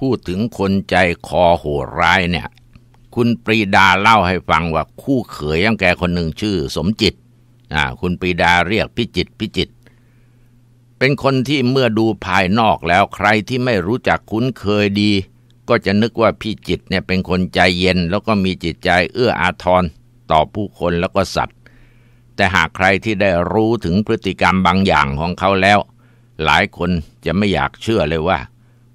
พูดถึงคนใจคอโหดร้ายเนี่ย คุณปรีดาเล่าให้ฟังว่าคู่เขยยังแกคนหนึ่งชื่อสมจิตอ่าคุณปรีดาเรียกพิจิตพิจิต เป็นคนที่เมื่อดูภายนอกแล้วใครที่ไม่รู้จักคุ้นเคยดี ก็จะนึกว่าพี่จิตเนี่ยเป็นคนใจเย็นแล้วก็มีจิตใจเอื้ออาทรต่อผู้คนแล้วก็สัตว์ แต่หากใครที่ได้รู้ถึงพฤติกรรมบางอย่างของเขาแล้ว หลายคนจะไม่อยากเชื่อเลยว่า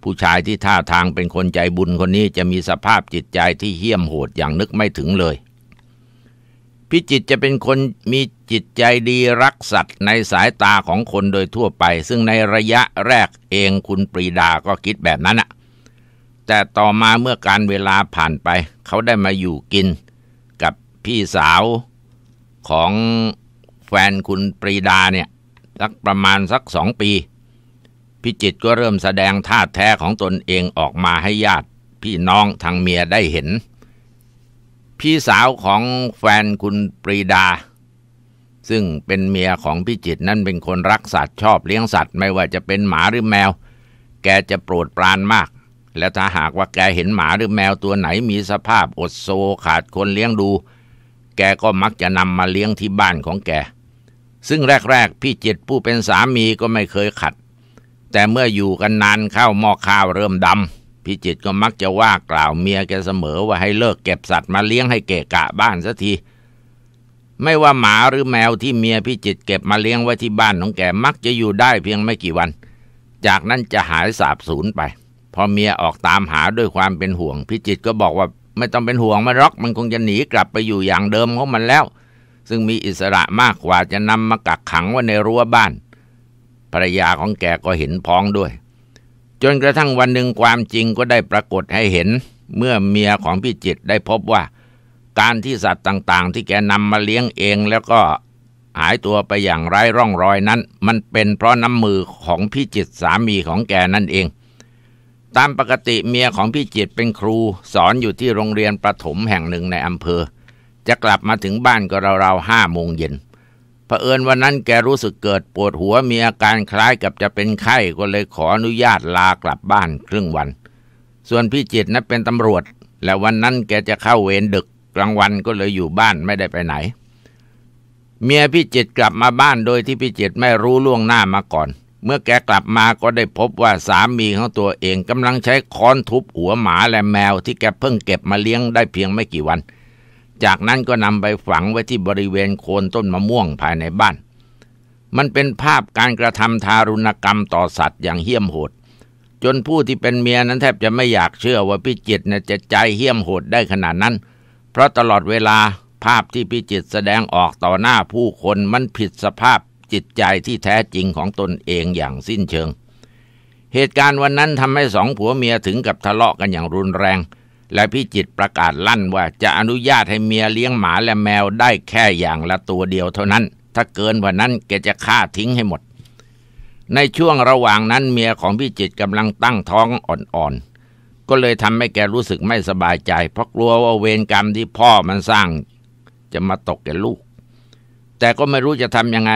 ผู้ชายที่ท่าทางเป็นคนใจบุญคนนี้จะมีสภาพจิตใจที่เหี้ยมโหดอย่างนึกไม่ถึงเลย พิจิตจะเป็นคนมีจิตใจดีรักสัตว์ในสายตาของคนโดยทั่วไป ซึ่งในระยะแรกเองคุณปรีดาก็คิดแบบนั้นอะแต่ต่อมาเมื่อการเวลาผ่านไปเขาได้มาอยู่กินกับพี่สาวของแฟนคุณปรีดาเนี่ยสักประมาณสักสองปีพิจิตก็เริ่มแสดงท่าแท้ของตนเองออกมาให้ญาติ พี่น้องทางเมียได้เห็น พี่สาวของแฟนคุณปรีดา ซึ่งเป็นเมียของพิจิตนั่นเป็นคนรักสัตว์ชอบเลี้ยงสัตว์ไม่ว่าจะเป็นหมาหรือแมว แกจะโปรดปรานมาก และถ้าหากว่าแกเห็นหมาหรือแมวตัวไหนมีสภาพอดโซขาดคนเลี้ยงดู แกก็มักจะนำมาเลี้ยงที่บ้านของแก ซึ่งแรกๆพี่จิตผู้เป็นสามีก็ไม่เคยขัดแต่เมื่ออยู่กันนานเข้าหม้อข้าวเริ่มดำพี่จิตก็มักจะว่ากล่าวเมียแกเสมอว่าให้เลิกเก็บสัตว์มาเลี้ยงให้เกะกะบ้านสักทีไม่ว่าหมาหรือแมวที่เมียพี่จิตเก็บมาเลี้ยงไว้ที่บ้าน ของแกมักจะอยู่ได้เพียงไม่กี่วัน จากนั้นจะหายสาบสูญไป พอเมียออกตามหาด้วยความเป็นห่วงพี่จิตก็บอกว่าไม่ต้องเป็นห่วงมันรอกมันคงจะหนีกลับไปอยู่อย่างเดิมของมันแล้ว ซึ่งมีอิสระมากกว่าจะนำมากักขังไว้ในรั้วบ้านภรรยาของแกก็เห็นพ้องด้วย จนกระทั่งวันหนึ่งความจริงก็ได้ปรากฏให้เห็น เมื่อเมียของพี่จิตได้พบว่าการที่สัตว์ต่างๆที่แกนำมาเลี้ยงเองแล้วก็หายตัวไปอย่างไร้ร่องรอยนั้น มันเป็นเพราะน้ำมือของพี่จิตสามีของแกนั่นเอง ตามปกติเมียของพี่จิตเป็นครูสอนอยู่ที่โรงเรียนประถมแห่งหนึ่งในอำเภอ จะกลับมาถึงบ้านก็ราวๆห้าโมงเย็นเอิญวันนั้นแกรู้สึกเกิดปวดหัวมีอาการคล้ายกับจะเป็นไข้ก็เลยขออนุญาตลากลับบ้านครึ่งวัน ส่วนพี่จิตนั้นเป็นตำรวจ และวันนั้นแกจะเข้าเวรดึกกลางวันก็เลยอยู่บ้านไม่ได้ไปไหน เมียพี่จิตกลับมาบ้าน โดยที่พี่จิตไม่รู้ล่วงหน้ามาก่อน เมื่อแกกลับมาก็ได้พบว่าสามีของตัวเองกำลังใช้ค้อนทุบหัวหมาและแมวที่แกเพิ่งเก็บมาเลี้ยงได้เพียงไม่กี่วันจากนั้นก็นำไปฝังไว้ที่บริเวณโคนต้นมะม่วงภายในบ้าน มันเป็นภาพการกระทำทารุณกรรมต่อสัตว์อย่างเหี้ยมโหด จนผู้ที่เป็นเมียนั้นแทบจะไม่อยากเชื่อว่าพิจิตเนี่ยจะใจเหี้ยมโหดได้ขนาดนั้น เพราะตลอดเวลาภาพที่พิจิตแสดงออกต่อหน้าผู้คนมันผิดสภาพจิตใจที่แท้จริงของตนเองอย่างสิ้นเชิง เหตุการณ์วันนั้นทำให้สองผัวเมียถึงกับทะเลาะกันอย่างรุนแรงและพี่จิตประกาศลั่นว่าจะอนุญาตให้เมียเลี้ยงหมาและแมวได้แค่อย่างละตัวเดียวเท่านั้น ถ้าเกินกว่านั้นแกจะฆ่าทิ้งให้หมด ในช่วงระหว่างนั้นเมียของพี่จิตกำลังตั้งท้องอ่อน ๆ ก็เลยทำให้แกรู้สึกไม่สบายใจ เพราะกลัวว่าเวรกรรมที่พ่อมันสร้างจะมาตกแกลูก แต่ก็ไม่รู้จะทำยังไง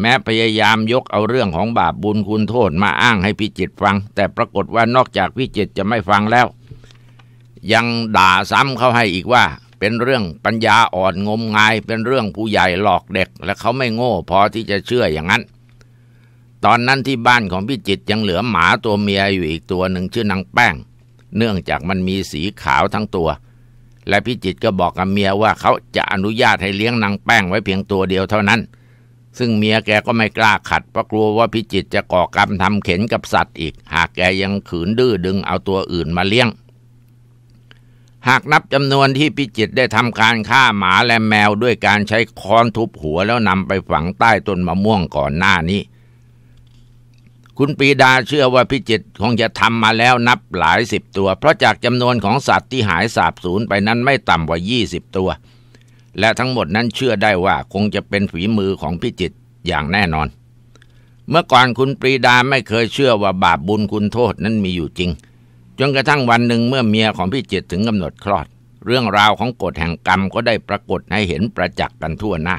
แม้พยายามยกเอาเรื่องของบาปบุญคุณโทษมาอ้างให้พี่จิตฟัง แต่ปรากฏว่านอกจากพี่จิตจะไม่ฟังแล้วยังด่าซ้ำเขาให้อีกว่า เป็นเรื่องปัญญาอ่อนงมงายเป็นเรื่องผู้ใหญ่หลอกเด็ก และเขาไม่โง่พอที่จะเชื่ออย่างนั้น ตอนนั้นที่บ้านของพี่จิตยังเหลือหมาตัวเมียอยู่อีกตัวหนึ่งชื่อนางแป้ง เนื่องจากมันมีสีขาวทั้งตัว และพี่จิตก็บอกกับ เมียว่าเขาจะอนุญาตให้เลี้ยงนางแป้งไว้เพียงตัวเดียวเท่านั้น ซึ่งเมียแกก็ไม่กล้าขัดเพราะกลัวว่าพี่จิตจะก่อกรรมทำเข็นกับสัตว์ อีกหากแกยังขืนดื้อดึงเอาตัวอื่นมาเลี้ยงหากนับจำนวนที่พิจิตได้ทำการฆ่าหมาและแมวด้วยการใช้ค้อนทุบหัวแล้วนำไปฝังใต้ต้นมะม่วงก่อนหน้านี้ คุณปีดาเชื่อว่าพิจิตคงจะทำมาแล้วนับหลายสิบตัว เพราะจากจำนวนของสัตว์ที่หายสาบสูญไปนั้นไม่ต่ำกว่ายี่สิบตัว และทั้งหมดนั้นเชื่อได้ว่าคงจะเป็นฝีมือของพิจิตอย่างแน่นอน เมื่อก่อนคุณปรีดาไม่เคยเชื่อว่าบาปบุญคุณโทษนั้นมีอยู่จริงจนกระทั่งวันหนึ่งเมื่อเมียของพี่จิตถึงกำหนดคลอด เรื่องราวของกฎแห่งกรรมก็ได้ปรากฏให้เห็นประจักษ์กันทั่วหน้า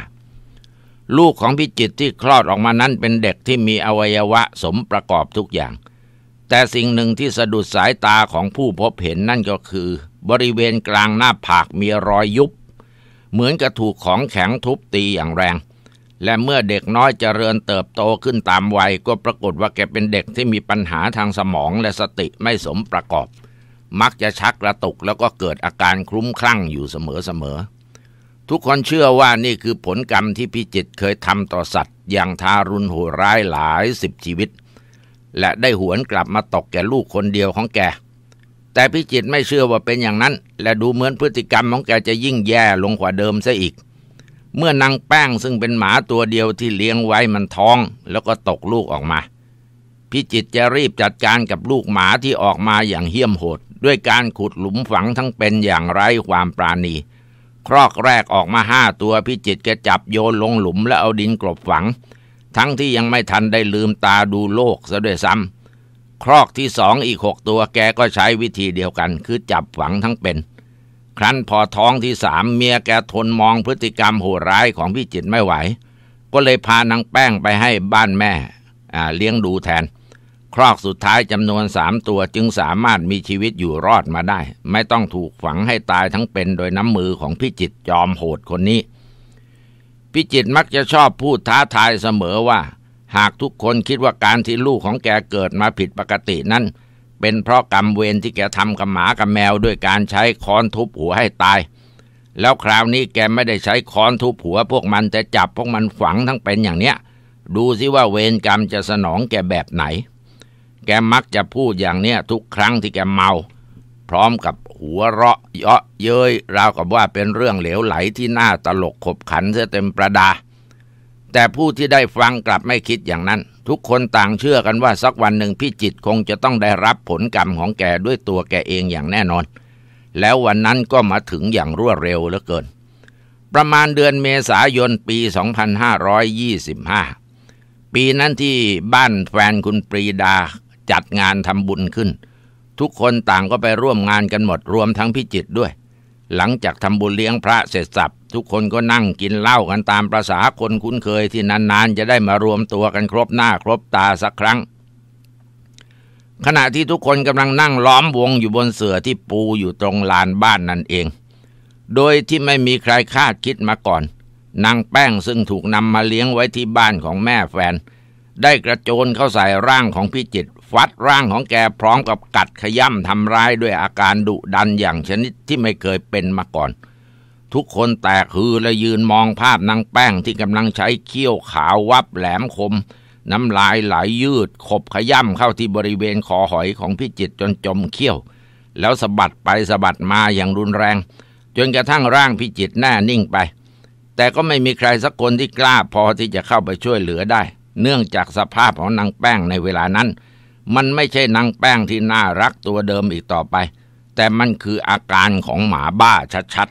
ลูกของพี่จิตที่คลอดออกมานั้นเป็นเด็กที่มีอวัยวะสมประกอบทุกอย่าง แต่สิ่งหนึ่งที่สะดุดสายตาของผู้พบเห็นนั่นก็คือบริเวณกลางหน้าผากมีรอยยุบ เหมือนกับถูกของแข็งทุบตีอย่างแรงและเมื่อเด็กน้อยจเจริญเติบโตขึ้นตามวัย ก็ปรากฏว่าแกเป็นเด็กที่มีปัญหาทางสมองและสติไม่สมประกอบ มักจะชักกระตุกแล้วก็เกิดอาการคลุ้มคลั่งอยู่เสมอๆทุกคนเชื่อว่านี่คือผลกรรมที่พิจิตเคยทำต่อสัตว์ อย่างทารุณโหดร้ายหลายสิบชีวิตและได้หวนกลับมาตกแก่ลูกคนเดียวของแกแต่พิจิตไม่เชื่อว่าเป็นอย่างนั้นและดูเหมือนพฤติกรรมของแกจะยิ่งแย่ลงกว่าเดิมซะอีกเมื่อนางแป้งซึ่งเป็นหมาตัวเดียวที่เลี้ยงไว้มันท้องแล้วก็ตกลูกออกมา พิจิตจะรีบจัดการกับลูกหมาที่ออกมาอย่างเหี้ยมโหด ด้วยการขุดหลุมฝังทั้งเป็นอย่างไร้ความปราณีครอกแรกออกมาห้าตัวพิจิตแกจับโยนลงหลุมแล้วเอาดินกลบฝัง ทั้งที่ยังไม่ทันได้ลืมตาดูโลกซะด้วยซ้ำครอกที่สองอีกหกตัวแกก็ใช้วิธีเดียวกัน คือจับฝังทั้งเป็นครั้นพอท้องที่สามเมียแกทนมองพฤติกรรมโหดร้ายของพี่จิตไม่ไหว ก็เลยพานางแป้งไปให้บ้านแม่เลี้ยงดูแทน ครอกสุดท้ายจำนวนสามตัวจึงสามารถมีชีวิตอยู่รอดมาได้ ไม่ต้องถูกฝังให้ตายทั้งเป็นโดยน้ำมือของพี่จิตจอมโหดคนนี้ พี่จิตมักจะชอบพูดท้าทายเสมอว่า หากทุกคนคิดว่าการที่ลูกของแกเกิดมาผิดปกตินั้นเป็นเพราะกรรมเวรที่แกทำกับหมา กับแมวด้วยการใช้ค้อนทุบหัวให้ตาย แล้วคราวนี้แกไม่ได้ใช้ค้อนทุบหัวพวกมันแต่จับพวกมันฝังทั้งเป็นอย่างเนี้ย ดูสิว่าเวรกรรมจะสนองแกแบบไหน แกมักจะพูดอย่างเนี้ยทุกครั้งที่แกเมา พร้อมกับหัวเราะ เยาะเย้ยราวกับว่าเป็นเรื่องเหลวไหลที่น่าตลกขบขันเสียเต็มประดาแต่ผู้ที่ได้ฟังกลับไม่คิดอย่างนั้น ทุกคนต่างเชื่อกันว่าสักวันหนึ่งพี่จิตคงจะต้องได้รับผลกรรมของแกด้วยตัวแกเองอย่างแน่นอน แล้ววันนั้นก็มาถึงอย่างรวดเร็ว เหลือเกิน ประมาณเดือนเมษายนปี 2525 ปีนั้นที่บ้านแฟนคุณปรีดาจัดงานทำบุญขึ้น ทุกคนต่างก็ไปร่วมงานกันหมดรวมทั้งพี่จิตด้วย หลังจากทำบุญเลี้ยงพระเสร็จสับทุกคนก็นั่งกินเหล้ากันตามประษาคนคุ้นเคยที่นานๆจะได้มารวมตัวกันครบหน้าครบตาสักครั้ง ขณะที่ทุกคนกำลังนั่งล้อมวงอยู่บนเสื่อที่ปูอยู่ตรงลานบ้านนั่นเอง โดยที่ไม่มีใครคาดคิดมาก่อนนางแป้งซึ่งถูกนำมาเลี้ยงไว้ที่บ้านของแม่แฟน ได้กระโจนเข้าใส่ร่างของพี่จิต ฟัดร่างของแกพร้อมกับกัดขย้ำทำร้ายด้วยอาการดุดันอย่างชนิดที่ไม่เคยเป็นมาก่อนทุกคนแตกฮือและยืนมองภาพนางแป้งที่กำลังใช้เขี้ยวขาววับแหลมคม น้ำลายไหลยยืดขบขย่ำเข้าที่บริเวณคอหอยของพิจิตจนจมเขี้ยว แล้วสะบัดไปสะบัดมาอย่างรุนแรง จนกระทั่งร่างพิจิตแน่นิ่งไป แต่ก็ไม่มีใครสักคนที่กล้าพอที่จะเข้าไปช่วยเหลือได้ เนื่องจากสภาพของนางแป้งในเวลานั้น มันไม่ใช่นางแป้งที่น่ารักตัวเดิมอีกต่อไป แต่มันคืออาการของหมาบ้าชัด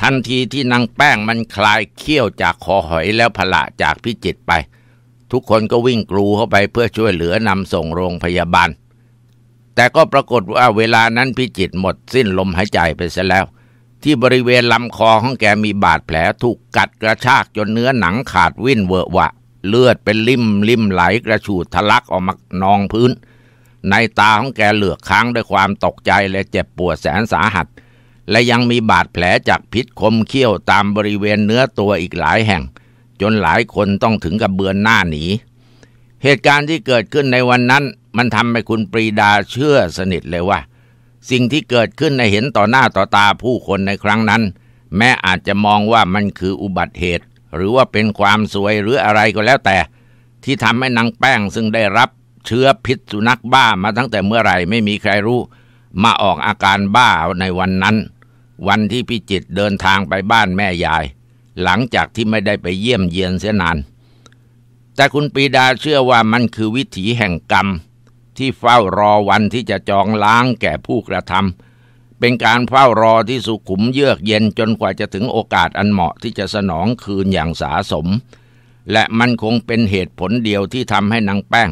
ทันทีที่นางแป้งมันคลายเขี้ยวจากคอหอยแล้วพละจากพิจิตไป ทุกคนก็วิ่งกรูเข้าไปเพื่อช่วยเหลือนำส่งโรงพยาบาล แต่ก็ปรากฏว่าเวลานั้นพิจิตหมดสิ้นลมหายใจไปซะแล้ว ที่บริเวณลำคอของแกมีบาดแผลถูกกัดกระชากจนเนื้อหนังขาดวิ่นเวอะวะ เลือดเป็นลิ่มลิ่มไหลกระฉูดทะลักออกมานองพื้น ในตาของแกเหลือกค้างด้วยความตกใจและเจ็บปวดแสนสาหัสเและยังมีบาดแผลจากพิษคมเขี้ยวตามบริเวณเนื้อตัวอีกหลายแห่ง จนหลายคนต้องถึงกับเบือนหน้าหนี เหตุการณ์ที่เกิดขึ้นในวันนั้น มันทำให้คุณปรีดาเชื่อสนิทเลยว่า สิ่งที่เกิดขึ้นในเห็นต่อหน้าต่อตาผู้คนในครั้งนั้น แม้อาจจะมองว่ามันคืออุบัติเหตุ หรือว่าเป็นความสวยหรืออะไรก็แล้วแต่ ที่ทำให้นางแป้งซึ่งได้รับเชื้อพิษสุนัขบ้ามาตั้งแต่เมื่อไหร่ไม่มีใครรู้ มาออกอาการบ้าในวันนั้นวันที่พี่จิตเดินทางไปบ้านแม่ยาย หลังจากที่ไม่ได้ไปเยี่ยมเยียนเสียนาน แต่คุณปีดาเชื่อว่ามันคือวิถีแห่งกรรม ที่เฝ้ารอวันที่จะจองล้างแก่ผู้กระทำเป็นการเฝ้ารอที่สุขุมเยือกเย็นจนกว่าจะถึงโอกาสอันเหมาะที่จะสนองคืนอย่างสาสม และมันคงเป็นเหตุผลเดียวที่ทำให้นางแป้ง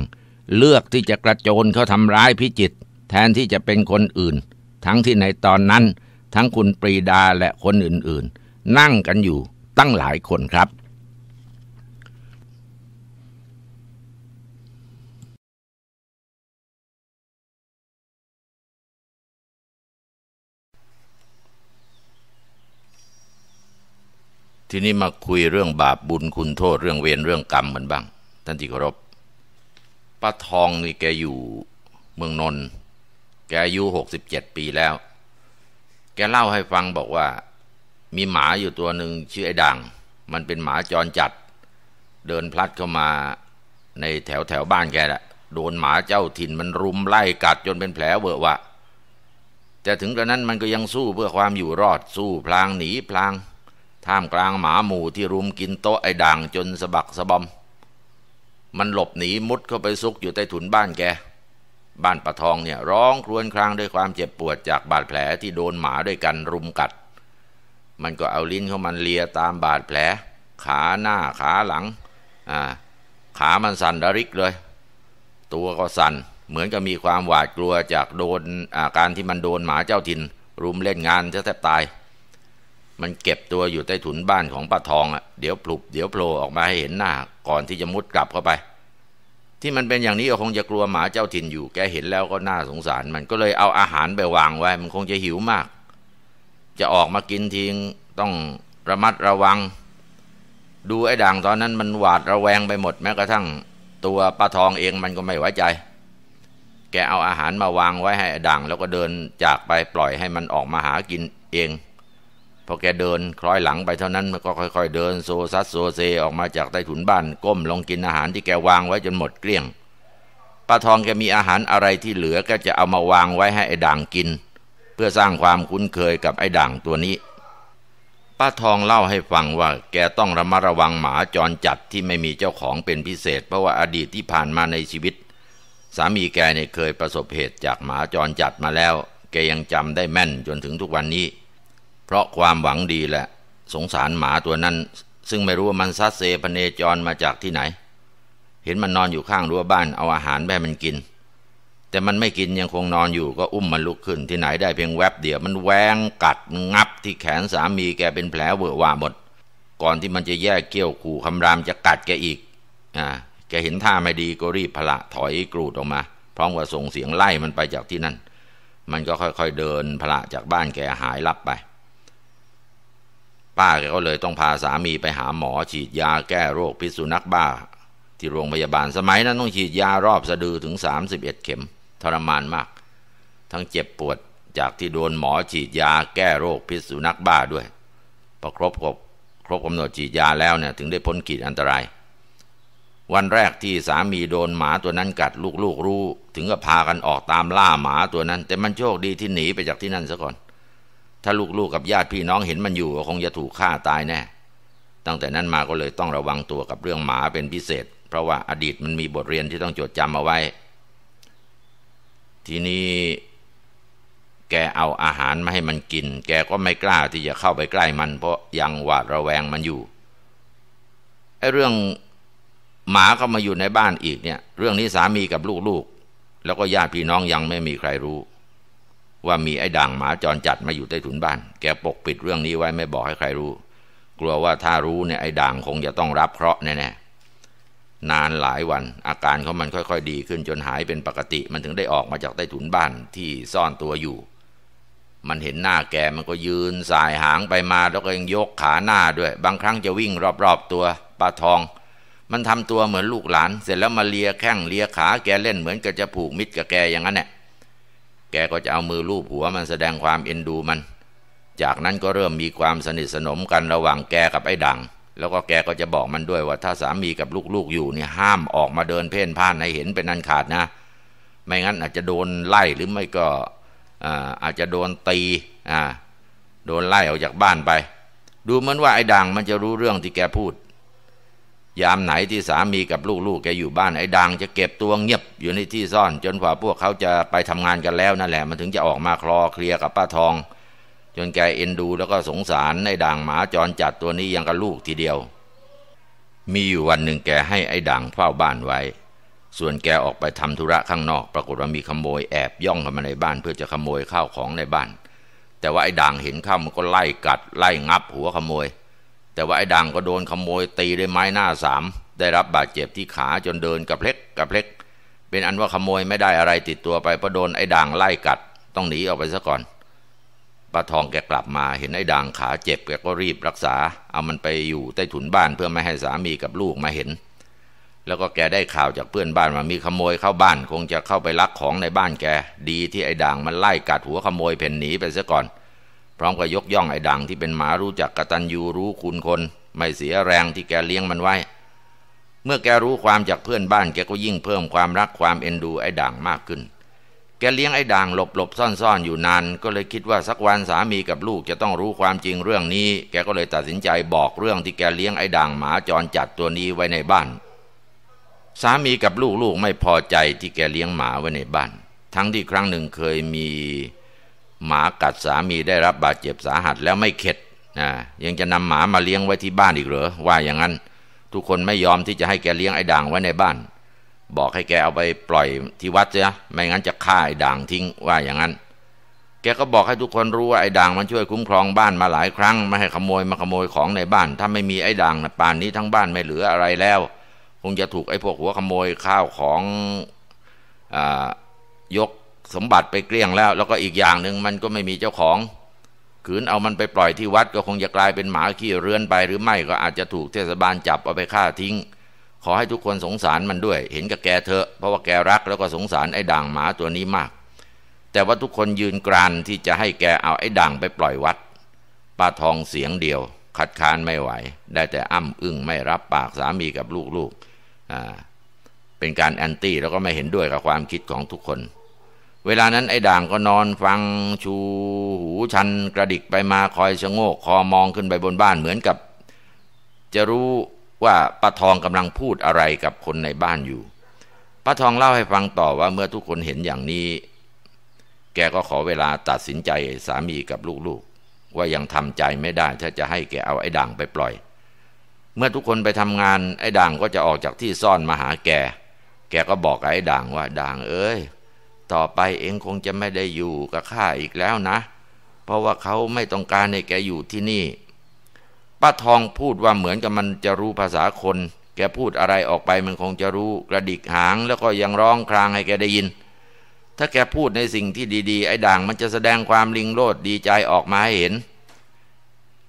เลือกที่จะกระโจนเขาทำร้ายพิจิต แทนที่จะเป็นคนอื่น ทั้งที่ในตอนนั้นทั้งคุณปรีดาและคนอื่นๆ นั่งกันอยู่ตั้งหลายคนครับ ทีนี้มาคุยเรื่องบาป บุญคุณโทษเรื่องเวรเรื่องกรรมืันบ้าง ท่านที่เคารพป้าทองนี่แกอยู่เมืองนนท์แกอายุหกสิบเจ็ดปีแล้วแกเล่าให้ฟังบอกว่า มีหมาอยู่ตัวหนึ่งชื่อไอ้ด่างมันเป็นหมาจรจัด เดินพลัดเข้ามาในแถวแถวบ้านแกแหละโดนหมาเจ้าถิ่นมันรุมไล่กัดจนเป็นแผลเวอะวะแต่ถึงกระนั้นมันก็ยังสู้เพื่อความอยู่รอด สู้พลางหนีพลาง ท่ามกลางหมาหมู่ที่รุมกินโต๊ะไอ้ด่างจนสะบักสะบอมมันหลบหนีมุดเข้าไปซุกอยู่ใต้ถุนบ้านแกบ้านปะทองเนี่ยร้องครวญครางด้วยความเจ็บปวดจากบาดแผลที่โดนหมาด้วยกันรุมกัด มันก็เอาลิ้นของมันเลียตามบาดแผล ขาหน้าขาหลังอ่าขามันสั่นระริกเลย ตัวก็สั่น เหมือนกับมีความหวาดกลัวจากโดนอาการที่มันโดนหมาเจ้าถิ่นรุมเล่นงานจะแทบตาย มันเก็บตัวอยู่ใต้ถุนบ้านของปะทองอ่ะเดี๋ยวปลุบเดี๋ยวโผล่ออกมาให้เห็นหน้า ก่อนที่จะมุดกลับเข้าไปที่มันเป็นอย่างนี้ก็คงจะกลัวหมาเจ้าถิ่นอยู่ แกเห็นแล้วก็น่าสงสารมันก็เลยเอาอาหารไปวางไว้ มันคงจะหิวมาก จะออกมากินทิ้งต้องระมัดระวัง ดูไอ้ด่างตอนนั้นมันหวาดระแวงไปหมดแม้กระทั่งตัวปลาทองเองมันก็ไม่ไว้ใจ แกเอาอาหารมาวางไว้ให้ด่างแล้วก็เดินจากไปปล่อยให้มันออกมาหากินเองพอแกเดินคล้อยหลังไปเท่านั้นมันก็ค่อย ๆเดิน โซซัสโซเซออกมาจากใต้ถุนบ้านก้มลงกินอาหารที่แกวางไว้จนหมดเกลี้ยงป้าทองแกมีอาหารอะไรที่เหลือก็จะเอามาวางไว้ให้ไอ้ด่างกิน เพื่อสร้างความคุ้นเคยกับไอ้ด่างตัวนี้ป้าทองเล่าให้ฟังว่า แกต้องระมัดระวังหมาจรจัดที่ไม่มีเจ้าของเป็นพิเศษ เพราะว่าอดีตที่ผ่านมาในชีวิต สามีแกเนี่ยเคยประสบเหตุจากหมาจรจัดมาแล้ว แกยังจำได้แม่นจนถึงทุกวันนี้เพราะความหวังดีแหละ สงสารหมาตัวนั้น ซึ่งไม่รู้ว่ามันซัดเซพเนจรมาจากที่ไหน เห็นมันนอนอยู่ข้างรั้วบ้าน เอาอาหารแม่มันกิน แต่มันไม่กินยังคงนอนอยู่ก็อุ้มมันลุกขึ้น ที่ไหนได้เพียงแวบเดียวมันแหวงกัดงับที่แขนสามีแกเป็นแผลเวอะวาหมด ก่อนที่มันจะแยกเกี้ยวขู่คำรามจะกัดแกอีกอ่าแกเห็นท่าไม่ดี ก็รีบพละถอยกรูดออกมาพร้อมกับส่งเสียงไล่มันไปจากที่นั่น มันก็ค่อยๆเดินพละจากบ้านแกหายลับไปป้าแกก็เลยต้องพาสามีไปหาหมอฉีดยาแก้โรคพิษสุนัขบ้า ที่โรงพยาบาลสมัยนั้นต้องฉีดยารอบสะดือถึง31 เข็ม ทรมานมาก ทั้งเจ็บปวดจากที่โดนหมอฉีดยาแก้โรคพิษสุนัขบ้าด้วยพอครบครบกำหนดฉีดยาแล้วเนี่ยถึงได้พ้นขีดอันตราย วันแรกที่สามีโดนหมาตัวนั้นกัดลูกๆรู้ ถึงกับพากันออกตามล่าหมาตัวนั้นแต่มันโชคดีที่หนีไปจากที่นั่นซะก่อนถ้าลูกๆกกับญาติพี่น้องเห็นมันอยู่ คงจะถูกฆ่าตายแน่ตั้งแต่นั้นมาก็เลยต้องระวังตัวกับเรื่องหมาเป็นพิเศษ เพราะว่าอดีตมันมีบทเรียนที่ต้องจดจำเอาไว้ ทีนี้ แกเอาอาหารมาให้มันกิน แกก็ไม่กล้าที่จะเข้าไปใกล้มัน เพราะยังหวาดระแวงมันอยู่ไอ้เรื่องหมาเข้ามาอยู่ในบ้านอีกเนี่ย เรื่องนี้สามีกับลูกๆแล้วก็ญาติพี่น้องยังไม่มีใครรู้ว่ามีไอ้ด่างหมาจรจัดมาอยู่ใต้ถุนบ้าน แกปกปิดเรื่องนี้ไว้ไม่บอกให้ใครรู้ กลัวว่าถ้ารู้เนี่ยไอ้ด่างคงจะต้องรับเคราะห์แน่ๆนานหลายวันอาการของมันค่อย ๆ ดีขึ้นจนหายเป็นปกติ มันถึงได้ออกมาจากใต้ถุนบ้านที่ซ่อนตัวอยู่ มันเห็นหน้าแก มันก็ยืนสายหางไปมาแล้วก็ยังยกขาหน้าด้วย บางครั้งจะวิ่งรอบๆตัวปลาทอง มันทำตัวเหมือนลูกหลาน เสร็จแล้วมาเลียแข้งเลียขาแกเล่นเหมือนกับจะผูกมิตรกับแกอย่างนั้นแหละแกก็จะเอามือลูบหัวมันแสดงความเอ็นดูมัน จากนั้นก็เริ่มมีความสนิทสนมกันระหว่างแกกับไอ้ดัง แล้วก็แกก็จะบอกมันด้วย ว่าถ้าสามีกับลูกๆอยู่เนี่ยห้ามออกมาเดินเพ่นพ่านให้เห็นเป็นอันขาดนะ ไม่งั้นอาจจะโดนไล่หรือไม่ก็อาจจะโดนตี โดนไล่ออกจากบ้านไป ดูเหมือนว่าไอ้ดังมันจะรู้เรื่องที่แกพูดยามไหนที่สามีกับลูกๆแกอยู่บ้าน ไอ้ดังจะเก็บตัวเงียบอยู่ในที่ซ่อน จนกว่าพวกเขาจะไปทำงานกันแล้ว นั่นแหละมันถึงจะออกมาคลอเคลียกับป้าทอง จนแกเอ็นดูแล้วก็สงสาร ไอ้ด่างหมาจรจัดตัวนี้ยังกับลูกทีเดียว มีอยู่วันหนึ่งแกให้ไอ้ด่างเฝ้าบ้านไว้ ส่วนแกออกไปทำธุระข้างนอกปรากฏว่ามีขโมยแอบย่องเข้ามาในบ้าน เพื่อจะขโมยข้าวของในบ้าน แต่ว่าไอ้ด่างเห็นเข้ามันก็ไล่กัด ไล่งับหัวขโมยแต่ว่าไอ้ดังก็โดนขโมยตีด้วยไม้หน้าสาม ได้รับบาดเจ็บที่ขาจนเดินกระเพกกระเพกเป็นอันว่าขโมยไม่ได้อะไรติดตัวไปเพราะโดนไอ้ด่างไล่กัดต้องหนีออกไปซะก่อนป้าทองแกกลับมาเห็นไอ้ด่างขาเจ็บแกก็รีบรักษา เอามันไปอยู่ใต้ถุนบ้านเพื่อไม่ให้สามีกับลูกมาเห็น แล้วก็แกได้ข่าวจากเพื่อนบ้านว่ามีขโมยเข้าบ้านคงจะเข้าไปลักของในบ้านแกดีที่ไอ้ด่างมันไล่กัดหัวขโมยเพ่นหนีไปซะก่อนพร้อมกับยกย่องไอ้ดังที่เป็นหมารู้จักกตัญญูรู้คุณคน ไม่เสียแรงที่แกเลี้ยงมันไว้ เมื่อแกรู้ความจากเพื่อนบ้านแกก็ยิ่งเพิ่มความรักความเอ็นดูไอ้ด่างมากขึ้น แกเลี้ยงไอ้ด่างหลบหลบซ่อนๆออยู่นานก็เลยคิดว่าสักวันสามีกับลูกจะต้องรู้ความจริงเรื่องนี้ แกก็เลยตัดสินใจบอกเรื่องที่แกเลี้ยงไอ้ด่างหมาจรจัดตัวนี้ไว้ในบ้าน สามีกับลูกๆไม่พอใจที่แกเลี้ยงหมาไว้ในบ้าน ทั้งที่ครั้งหนึ่งเคยมีหมากัดสามีได้รับบาดเจ็บสาหัสแล้วไม่เข็ดนะยังจะนำหมามาเลี้ยงไว้ที่บ้านอีกเหรอว่าอย่างนั้น ทุกคนไม่ยอมที่จะให้แกเลี้ยงไอ้ด่างไว้ในบ้าน บอกให้แกเอาไปปล่อยที่วัดเสียไม่งั้นจะฆ่าไอ้ด่างทิ้งว่าอย่างนั้น แกก็บอกให้ทุกคนรู้ว่า ไอ้ด่างมันช่วยคุ้มครองบ้านมาหลายครั้ง ไม่ให้ขโมยมาขโมยของในบ้าน ถ้าไม่มีไอ้ด่างนะป่านนี้ทั้งบ้านไม่เหลืออะไรแล้ว คงจะถูกไอ้พวกหัวขโมยข้าวของอยกสมบัติไปเกลี้ยงแล้ว แล้วก็อีกอย่างหนึ่งมันก็ไม่มีเจ้าของขืนเอามันไปปล่อยที่วัดก็คงจะกลายเป็นหมาขี้เรือนไปหรือไม่ก็อาจจะถูกเทศบาลจับเอาไปฆ่าทิ้ง ขอให้ทุกคนสงสารมันด้วย เห็นกับแกเถอะเพราะว่าแกรักแล้วก็สงสารไอ้ด่างหมาตัวนี้มาก แต่ว่าทุกคนยืนกรานที่จะให้แกเอาไอ้ด่างไปปล่อยวัดป้าทองเสียงเดียว คัดค้านไม่ไหว ได้แต่อ้ำอึ้งไม่รับปากสามีกับลูกๆเป็นการแอนตี้แล้วก็ไม่เห็นด้วยกับความคิดของทุกคนเวลานั้นไอ้ด่างก็นอนฟังชูหูชันกระดิกไปมาคอยชะโงกคอมองขึ้นไปบนบ้านเหมือนกับ จะรู้ว่าป้าทองกำลังพูดอะไรกับคนในบ้านอยู่ป้าทองเล่าให้ฟังต่อว่าเมื่อทุกคนเห็นอย่างนี้ แกก็ขอเวลาตัดสินใจสามีกับลูกๆ ว่ายังทำใจไม่ได้ ถ้าจะให้แกเอาไอ้ด่างไปปล่อย เมื่อทุกคนไปทำงานไอ้ด่างก็จะออกจากที่ซ่อนมาหาแกแกก็บอกไอ้ด่างว่า ด่างเอ้ยต่อไปเองคงจะไม่ได้อยู่กับข้าอีกแล้วนะ เพราะว่าเขาไม่ต้องการให้แกอยู่ที่นี่ ป้าทองพูดว่าเหมือนกับมันจะรู้ภาษาคน แกพูดอะไรออกไปมันคงจะรู้กระดิกหาง แล้วก็ยังร้องครางให้แกได้ยิน ถ้าแกพูดในสิ่งที่ดีๆไอ้ด่างมันจะแสดงความลิงโลดดีใจออกมาให้เห็น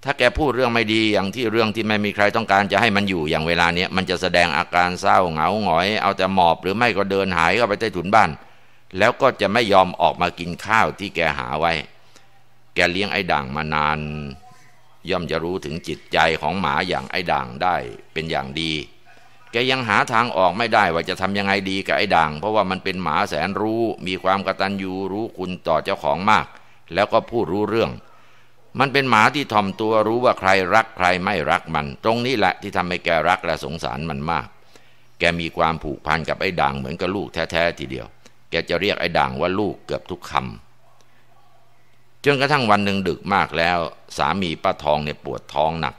ถ้าแกพูดเรื่องไม่ดีอย่างที่เรื่องที่ไม่มีใครต้องการจะให้มันอยู่อย่างเวลาเนี้ย มันจะแสดงอาการเศร้า เหงาหงอยเอาแต่หมอบ หรือไม่ก็เดินหายเข้าไปใต้ถุนบ้านแล้วก็จะไม่ยอมออกมากินข้าวที่แกหาไว้ แกเลี้ยงไอ้ด่างมานาน ย่อมจะรู้ถึงจิตใจของหมาอย่างไอ้ด่างได้เป็นอย่างดี แกยังหาทางออกไม่ได้ว่าจะทำยังไงดีกับไอ้ด่าง เพราะว่ามันเป็นหมาแสนรู้ มีความกตัญญูรู้คุณต่อเจ้าของมาก แล้วก็พูดรู้เรื่อง มันเป็นหมาที่ถ่อมตัวรู้ว่าใครรักใครไม่รักมัน ตรงนี้แหละที่ทำให้แกรักและสงสารมันมาก แกมีความผูกพันกับไอ้ด่าง เหมือนกับลูกแท้ๆทีเดียวแกจะเรียกไอ้ด่างว่าลูกเกือบทุกคำจนกระทั่งวันหนึ่งดึกมากแล้ว สามีป้าทองเนี่ยปวดท้องหนัก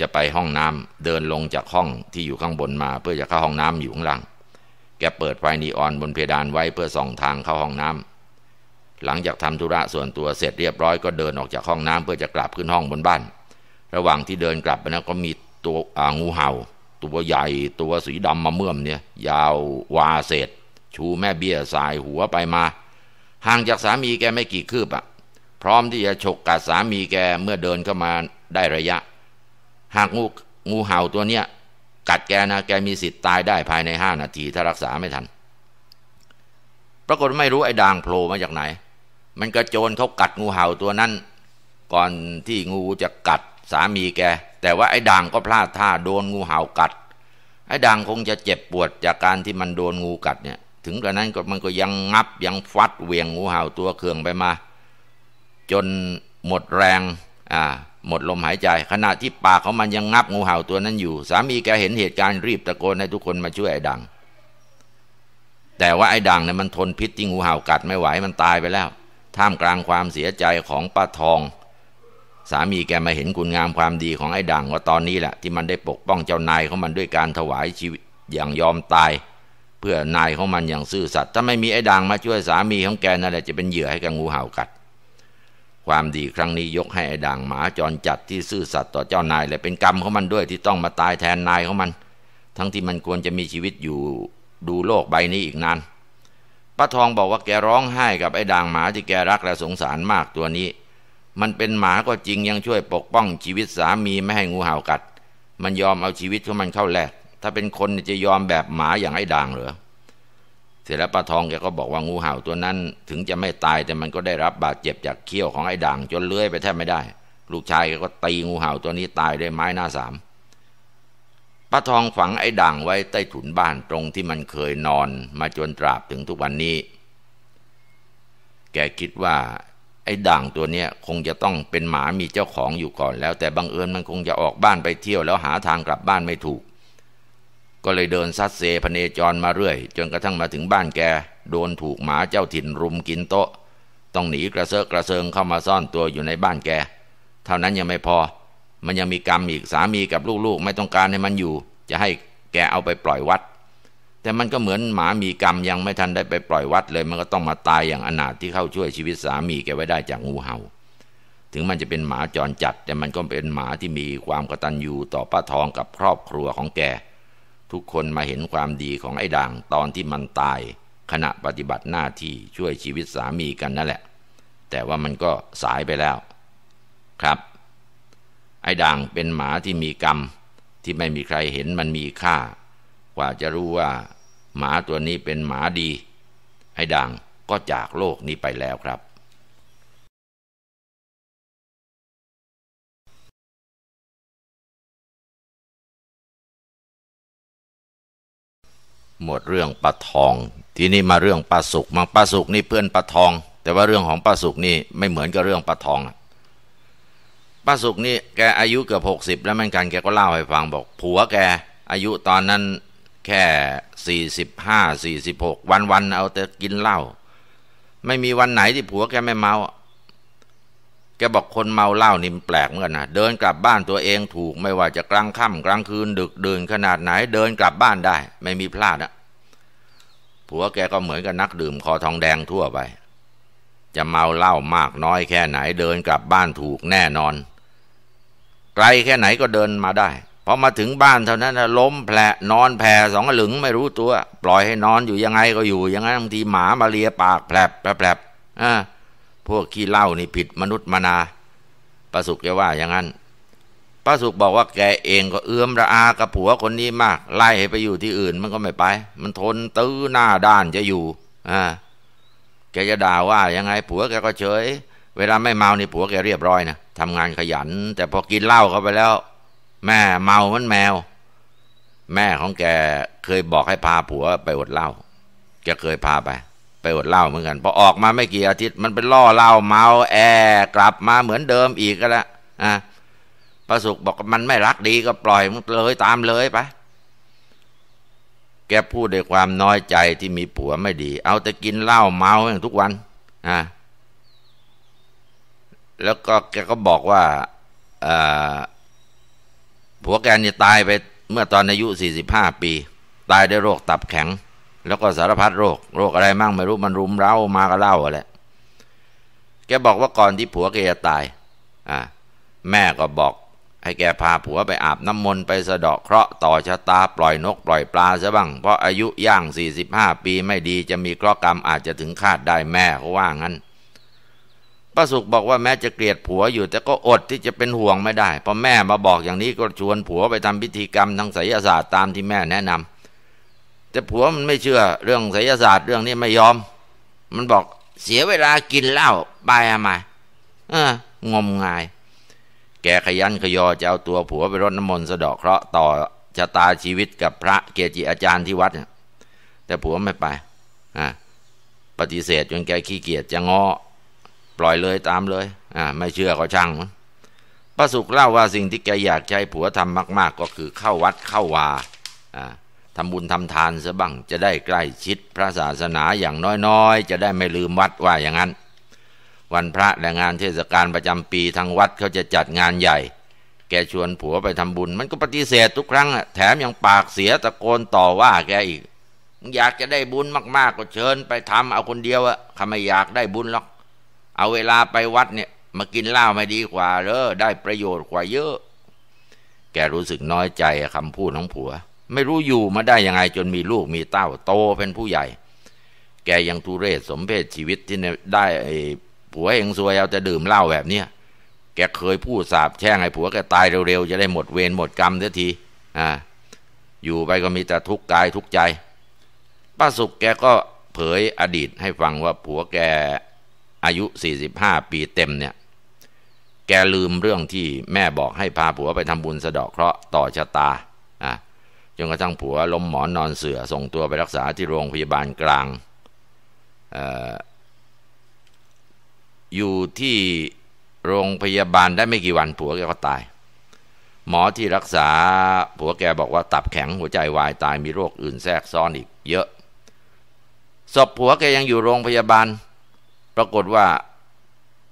จะไปห้องน้ำเดินลงจากห้องที่อยู่ข้างบนมาเพื่อจะเข้าห้องน้ำอยู่ข้างล่าง แกเปิดไฟนีออนบนเพดานไว้เพื่อส่องทางเข้าห้องน้ำหลังจากทำธุระส่วนตัวเสร็จเรียบร้อยก็เดินออกจากห้องน้ำเพื่อจะกลับขึ้นห้องบนบ้าน ระหว่างที่เดินกลับไปนะก็มีตัวงูเห่าตัวใหญ่ตัวสีดำมาเมื่อมเนี่ย ยาววาเศษ ชูแม่เบี้ยสายหัวไปมา ห่างจากสามีแกไม่กี่คืบอะพร้อมที่จะฉกกัดสามีแกเมื่อเดินเข้ามาได้ระยะ หากงูงูเห่าตัวเนี้ย กัดแกนะแกมีสิทธิ์ตายได้ภายในห้านาทีถ้ารักษาไม่ทัน ปรากฏไม่รู้ไอ้ด่างโผล่มาจากไหน มันกระโจนเขากัดงูเห่าตัวนั้น ก่อนที่งูจะกัดสามีแก แต่ว่าไอ้ด่างก็พลาดท่าโดนงูเห่ากัด ไอ้ด่างคงจะเจ็บปวดจากการที่มันโดนงูกัดเนี่ย ถึงกระนั้นก็มันก็ยังงับยังฟัดเวียงงูเห่าตัวเคืองไปมาจนหมดแรงอ่าหมดลมหายใจ ขณะที่ปากเขามันยังงับงูเห่าตัวนั้นอยู่ สามีแกเห็นเหตุการณ์รีบตะโกนให้ทุกคนมาช่วยไอ้ดังแต่ว่าไอ้ดังเนี่ยมันทนพิษที่งูเห่ากัด ไม่ไหวมันตายไปแล้ว ท่ามกลางความเสียใจของป้าทองสามีแกมาเห็นคุณงามความดีของไอ้ด่างว่าตอนนี้แหละ ที่มันได้ปกป้องเจ้านายของมันด้วยการถวายชีวิตอย่างยอมตาย เพื่อนายของมันอย่างซื่อสัตย์ถ้าไม่มีไอ้ด่างมาช่วยสามีของแกนั่นแหละจะเป็นเหยื่อให้กับงูเห่ากัด ความดีครั้งนี้ยกให้ไอ้ด่างหมาจรจัดที่ซื่อสัตย์ต่อเจ้านาย และเป็นกรรมของมันด้วยที่ต้องมาตายแทนนายของมัน ทั้งที่มันควรจะมีชีวิตอยู่ดูโลกใบนี้อีกนานป้าทองบอกว่าแกร้องไห้กับไอ้ด่างหมาที่แกรักและสงสารมากตัวนี้มันเป็นหมาก็จริงยังช่วยปกป้อง ชีวิตสามีไม่ให้งูเห่ากัด มันยอมเอาชีวิตของมันเข้าแลก ถ้าเป็นคนจะยอมแบบหมาอย่างไอ้ด่างเหรอเสร็จแล้วปลาทองแกก็บอกว่างูเห่าตัวนั้นถึงจะไม่ตายแต่มันก็ได้รับบาดเจ็บจากเขี้ยวของไอ้ด่างจนเลื้อยไปแทบไม่ได้ ลูกชายแกก็ตีงูเห่าตัวนี้ตายด้วยไม้หน้าสามป้าทองฝังไอ้ด่างไว้ใต้ถุนบ้านตรงที่มันเคยนอนมาจนตราบถึงทุกวันนี้ แกคิดว่าไอ้ด่างตัวเนี้ยคงจะต้องเป็นหมามีเจ้าของอยู่ก่อนแล้วแต่บังเอิญมันคงจะออกบ้านไปเที่ยวแล้วหาทางกลับบ้านไม่ถูก ก็เลยเดินซัดเซพเนจรมาเรื่อย จนกระทั่งมาถึงบ้านแกโดนถูกหมาเจ้าถิ่นรุมกินโต๊ะ ต้องหนีกระเซาะกระเซิงเข้ามาซ่อนตัวอยู่ในบ้านแกเท่านั้นยังไม่พอ มันยังมีกรรมอีกสามีกับลูกๆไม่ต้องการให้มันอยู่ จะให้แกเอาไปปล่อยวัดแต่มันก็เหมือนหมามีกรรม ยังไม่ทันได้ไปปล่อยวัดเลย มันก็ต้องมาตายอย่างอนาถที่เข้าช่วยชีวิตสามีแกไว้ได้จากงูเหา่า ถึงมันจะเป็นหมาจรจัด แต่มันก็เป็นหมาที่มีความกตัญญูต่อป้าทองกับครอบครัวของแก ทุกคนมาเห็นความดีของไอ้ด่างตอนที่มันตาย ขณะปฏิบัติหน้าที่ช่วยชีวิตสามีกันนั่นแหละ แต่ว่ามันก็สายไปแล้ว ครับ ไอ้ด่างเป็นหมาที่มีกรรมที่ไม่มีใครเห็นมันมีค่า กว่าจะรู้ว่าหมาตัวนี้เป็นหมาดีไอ้ด่างก็จากโลกนี้ไปแล้วครับ หมดเรื่องปลาทอง ทีนี้มาเรื่องปลาสุกมังปลาสุกนี่เพื่อนปลาทอง แต่ว่าเรื่องของปลาสุกนี่ไม่เหมือนกับเรื่องปลาทองปลาสุกนี่แกอายุเกือบหกสิบแล้วเหมือนกันแกก็เล่าให้ฟังบอกผัวแก อายุตอนนั้นแค่สี่สิบห้าสี่สิบหกวันวันเอาแต่กินเหล้าไม่มีวันไหนที่ผัวแกไม่เมาแกบอกคนเมาเหล้านี่มแปลกเหมือนกันนะเดินกลับบ้านตัวเองถูก ไม่ว่าจะกลางค่ำกลางคืนดึกดื่นขนาดไหน เดินกลับบ้านได้ ไม่มีพลาดอะผัวแกก็เหมือนกับนักดื่มคอทองแดงทั่วไป จะเมาเหล้ามากน้อยแค่ไหนเดินกลับบ้านถูกแน่นอนไกลแค่ไหนก็เดินมาได้พอมาถึงบ้านเท่านั้นล้มแผลนอนแผลสองหลึงไม่รู้ตัว ปล่อยให้นอนอยู่ยังไงก็อยู่ยังไงบางทีหมามาเลียปากแผลแผลแผลพวกขี้เหล้านี่ผิดมนุษย์มนาประสุกจะว่าอย่างนั้นป้าสุกบอกว่าแกเองก็เอื้อมระอากับผัวคนนี้มาก ไล่ให้ไปอยู่ที่อื่นมันก็ไม่ไป มันทนตื้อหน้าด้านจะอยู่อ่าแกจะด่าว่า ยังไงผัวแกก็เฉย เวลาไม่เมานี่ผัวแกเรียบร้อยนะทำงานขยัน แต่พอกินเหล้าเข้าไปแล้วแม่เมามันแมว แม่ของแกเคยบอกให้พาผัว ไปอดเหล้าแกเคยพาไป ไปอดเหล้าเหมือนกันพอออกมาไม่กี่อาทิตย์ มันเป็นล่อเหล้าเมา แอ กลับมาเหมือนเดิมอีกก็แล้วอ่ะประสุกบอกมันไม่รักดี ก็ปล่อยมันเลยตามเลยไปแกพูดด้วยความน้อยใจที่มีผัวไม่ดี เอาแต่กินเหล้าเมาอย่างทุกวันอ่ะแล้วก็แกก็บอกว่าผัวแกนี่ตายไปเมื่อตอนอายุ 45 ปี ตายด้วยโรคตับแข็ง แล้วก็สารพัดโรคโรคอะไรมั่งไม่รู้มันรุมเร้ามาก็เล่าแหละ แกบอกว่าก่อนที่ผัวแกจะตายอ่าแม่ก็บอกให้แกพาผัวไปอาบน้ำมนต์ไปสะเดาะเคราะห์ต่อชะตาปล่อยนกปล่อยปลาซะบ้างเพราะอายุย่าง 45 ปีไม่ดีจะมีเคราะห์กรรมอาจจะถึงคาดได้แม่เขาว่างั้นป้าสุขบอกว่าแม้จะเกลียดผัวอยู่ แต่ก็อดที่จะเป็นห่วงไม่ได้พอแม่มาบอกอย่างนี้ก็ชวนผัวไปทำพิธีกรรมทางไสยศาสตร์ตามที่แม่แนะนำ แต่ผัวมันไม่เชื่อ เรื่องไสยศาสตร์เรื่องนี้ไม่ยอม มันบอกเสียเวลากินเหล้าไปำไมาเออ งมงาย แกขยันขยอจะเอาตัวผัวไปรดน้ำมนต์สะเดาะเคราะห์ต่อชะตาชีวิตกับพระเกจิอาจารย์ที่วัดเนี่ยแต่ผัวไม่ไปอ่าปฏิเสธจนแกขี้เกียจจะงอปล่อยเลยตามเลย อ่า ไม่เชื่อก็ช่างมัาสุขเล่าว่าสิ่งที่แกอยากใ้ผัวทำมาก ๆ ก็คือเข้าวัดเข้าวาอ่าทำบุญทำทานซะบ้างจะได้ใกล้ชิดพระศาสนาอย่างน้อยๆ จะได้ไม่ลืมวัดว่าอย่างนั้น วันพระและงานเทศกาลประจำปีทางวัดเขาจะจัดงานใหญ่ แกชวนผัวไปทำบุญ มันก็ปฏิเสธทุกครั้งอ่ะ แถมยังปากเสียตะโกนต่อว่าแกอีกอยากจะได้บุญมาก ๆ ก็เชิญ ไปทำเอาคนเดียวอะข้าไม่อยากได้บุญหรอกเอาเวลาไปวัดเนี่ย มากินเหล้าไม่ดีกว่าเรอได้ประโยชน์กว่าเยอะ แกรู้สึกน้อยใจคำพูดของผัว ไม่รู้อยู่มาได้ยังไงจนมีลูกมีเต้าโตเป็นผู้ใหญ่ แกยังทุเรศสมเพศชีวิตที่ได้ผัวเองซวยเอาจะดื่มเหล้าแบบเนี้ยแกเคยพูดสาบแช่งให้ผัวแกตายเร็วๆ จะได้หมดเวรหมดกรรมเสียทีอ่า อยู่ไปก็มีแต่ทุกข์กายทุกข์ใจ ป้าสุกแกก็เผยอดีต ให้ฟังว่าผัวแกอายุ 45 ปีเต็มเนี่ย แกลืมเรื่องที่แม่บอกให้พาผัวไปทำบุญสะเดาะเคราะห์ต่อชะตาอ่ะจนกระทั่งผัวล้มหมอนนอนเสือส่งตัวไปรักษาที่โรงพยาบาลกลางออยู่ที่โรงพยาบาลได้ไม่กี่วันผัวแกก็ตาย หมอที่รักษาผัวแกบอกว่าตับแข็งหัวใจวายตายมีโรคอื่นแทรกซ้อนอีก เยอะ ศพผัวแกยังอยู่โรงพยาบาลปรากฏว่า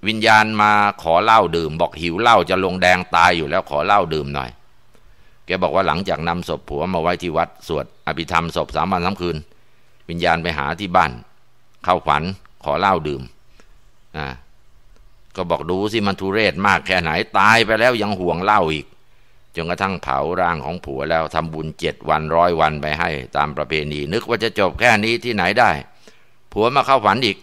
วิญญาณมาขอเหล้าดื่ม บอกหิวเหล้าจะลงแดงตายอยู่แล้วขอเหล้าดื่มหน่อยแกบอกว่าหลังจากนำศพผัวมาไว้ที่วัดสวดอภิธรรมศพสามวันสาคืนวิญญาณไปหาที่บ้าน เข้าฝันขอเหล้าดื่มอ่าก็บอกดูสิมันทุเรศมากแค่ไหนตายไปแล้วยังห่วงเหล้าอีกจนกระทั่งเผาร่างของผัวแล้วทำบุญเจ็ดวันร้อยวันไปให้ ตามประเพณี นึกว่าจะจบแค่นี้ที่ไหนได้ ผัวมาเข้าฝันอีก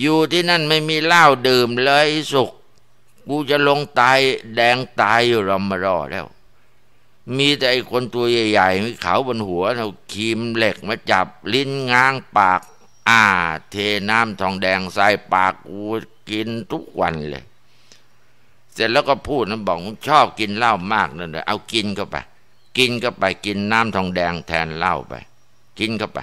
อยู่ที่นั่นไม่มีเหล้าดื่มเลยสุก กูจะลงตายแดงตายอยู่รอมารอแล้ว มีแต่ไอ้คนตัวใหญ่ๆมีเขาบนหัวเอาคีมเหล็กมาจับ ลิ้นง้างปาก อ่า เทน้ำทองแดงใส่ปากกูกินทุกวันเลย เสร็จแล้วก็พูดนะบอกชอบกินเหล้ามากนั่นเลยเอากินเข้าไป กินเข้าไปกินน้ำทองแดงแทนเหล้าไปกินเข้าไป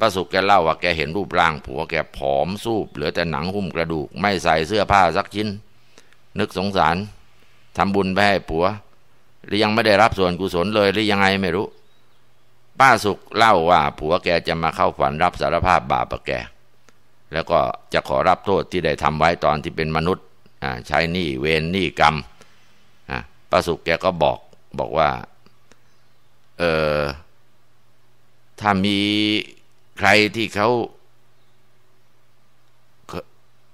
ป้าสุกแกเล่า ว่าแกเห็น รูปร่างผัวแกผอมสูบเหลือแต่หนังหุ้มกระดูกไม่ใส่เสื้อผ้าสักชิ้น นึกสงสารทำบุญไปให้ผัวหรือยังไม่ได้รับส่วนกุศลเลย หรือยังไงไม่รู้ป้าสุกเล่าว่า ผัวแกจะมาเข้าฝัน รับสารภาพบาปแกแล้วก็จะขอรับโทษที่ได้ทำไว้ตอนที่เป็นมนุษย์ใช้หนี้เวรหนี้กรรมป้าสุกแกก็บอกบอกว่า เออถ้ามีใครที่เขา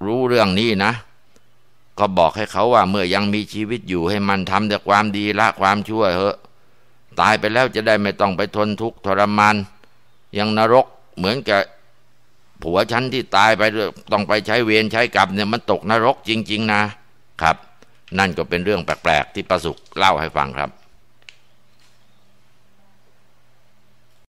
รู้เรื่องนี้นะ ก็บอกให้เขาว่า เมื่อยังมีชีวิตอยู่ให้มันทำแต่ความดีละความชั่วเถอะตายไปแล้วจะได้ไม่ต้องไปทนทุกข์ทรมานยังนรก เหมือนกับผัวฉันที่ตายไปต้องไปใช้เวรใช้กรรมเนี่ยมันตกนรกจริง ๆ นะครับ นั่นก็เป็นเรื่องแปลกๆที่ประสุกเล่าให้ฟังครับ